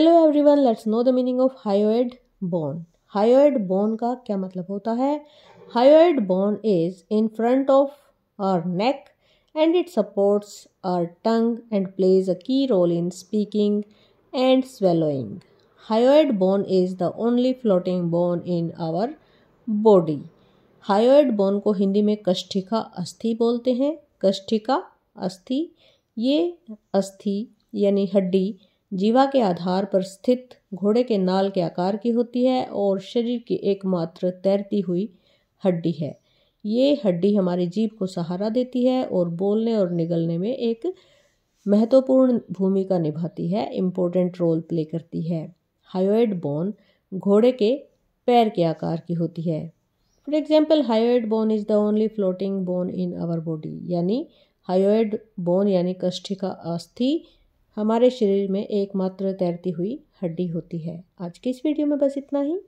hello everyone let's know the meaning of hyoid bone hyoid bone का क्या मतलब होता है hyoid bone is in front of our neck and it supports our tongue and plays a key role in speaking and swallowing hyoid bone is the only floating bone in our body hyoid bone को हिंदी में कष्ठिका अस्थि बोलते हैं कष्ठिका अस्थि ये अस्थि यानी हड्डी जीवा के आधार पर स्थित घोड़े के नाल के आकार की होती है और शरीर की एकमात्र तैरती हुई हड्डी है ये हड्डी हमारी जीभ को सहारा देती है और बोलने और निगलने में एक महत्वपूर्ण भूमिका निभाती है इम्पोर्टेंट रोल प्ले करती है हायोइड बोन घोड़े के पैर के आकार की होती है for example hyoid bone is the only floating bone in our body यानी हायोइड बोन यानी कष्ठिका अस्थि हमारे शरीर में एकमात्र तैरती हुई हड्डी होती है आज की इस वीडियो में बस इतना ही